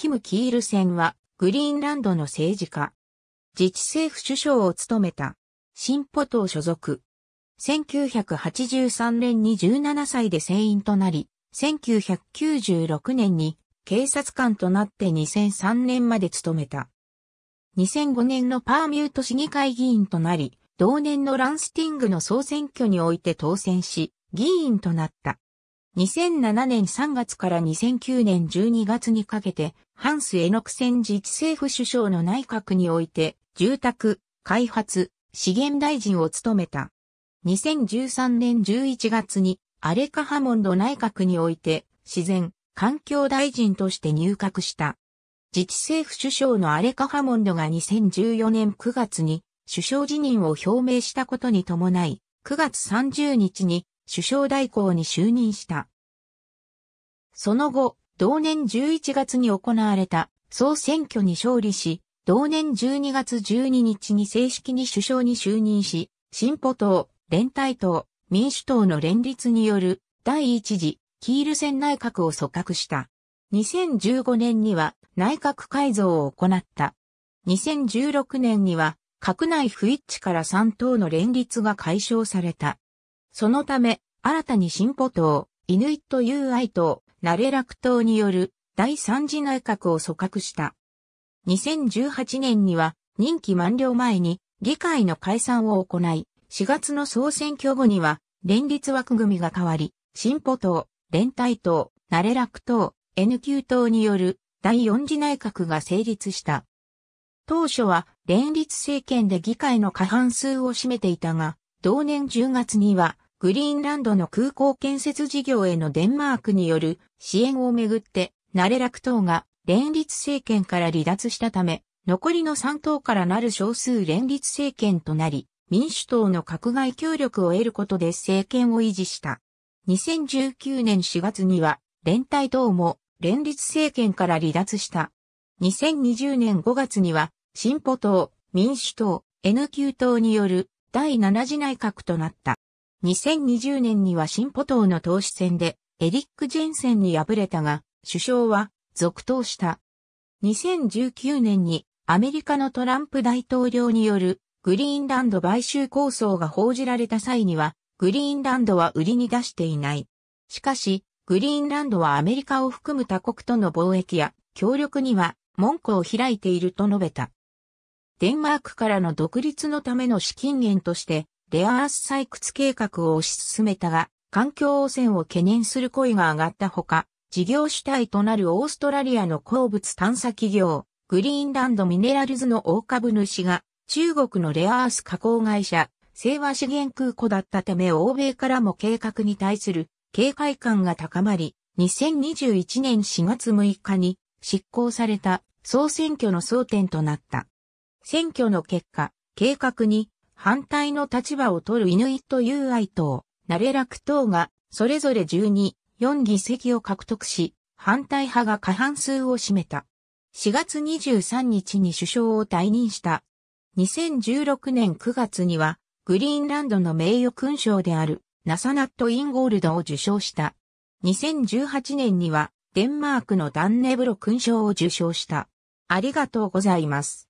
キム・キールセンは、グリーンランドの政治家。自治政府首相を務めた。新歩党所属。1983年に17歳で船員となり、1996年に警察官となって2003年まで務めた。2005年のパーミュート市議会議員となり、同年のランスティングの総選挙において当選し、議員となった。2007年3月から2009年12月にかけて、ハンス・エノクセン自治政府首相の内閣において、住宅、開発、資源大臣を務めた。2013年11月に、アレカ・ハモンド内閣において、自然、環境大臣として入閣した。自治政府首相のアレカ・ハモンドが2014年9月に、首相辞任を表明したことに伴い、9月30日に首相代行に就任した。その後、同年11月に行われた総選挙に勝利し、同年12月12日に正式に首相に就任し、進歩党、連帯党、民主党の連立による第一次キール戦内閣を組閣した。2015年には内閣改造を行った。2016年には閣内不一致から3党の連立が解消された。そのため、新たに進歩党、イヌイット UI 党、ナレラク党による第三次内閣を組閣した。2018年には任期満了前に議会の解散を行い、4月の総選挙後には連立枠組みが変わり、進歩党、連帯党、ナレラク党、N 級党による第4次内閣が成立した。当初は連立政権で議会の過半数を占めていたが、同年10月にはグリーンランドの空港建設事業へのデンマークによる支援をめぐって、ナレラク党が連立政権から離脱したため、残りの3党からなる少数連立政権となり、民主党の閣外協力を得ることで政権を維持した。2019年4月には、連帯党も連立政権から離脱した。2020年5月には、進歩党、民主党、NQ 党による第7次内閣となった。2020年には新ポ党の党首選でエリック・ジェンセンに敗れたが、首相は続投した。2019年にアメリカのトランプ大統領によるグリーンランド買収構想が報じられた際には、グリーンランドは売りに出していない。しかし、グリーンランドはアメリカを含む他国との貿易や協力には門戸を開いていると述べた。デンマークからの独立のための資金源として、レアアース採掘計画を推し進めたが、環境汚染を懸念する声が上がったほか、事業主体となるオーストラリアの鉱物探査企業、グリーンランドミネラルズの大株主が、中国のレアアース加工会社、清和資源空庫だったため欧米からも計画に対する警戒感が高まり、2021年4月6日に執行された総選挙の争点となった。選挙の結果、計画に反対の立場を取るイヌイット・ユーアイ党、ナレラク党が、それぞれ12、4議席を獲得し、反対派が過半数を占めた。4月23日に首相を退任した。2016年9月には、グリーンランドの名誉勲章である、ナサナット・インゴールドを受賞した。2018年には、デンマークのダンネブロ勲章を受賞した。ありがとうございます。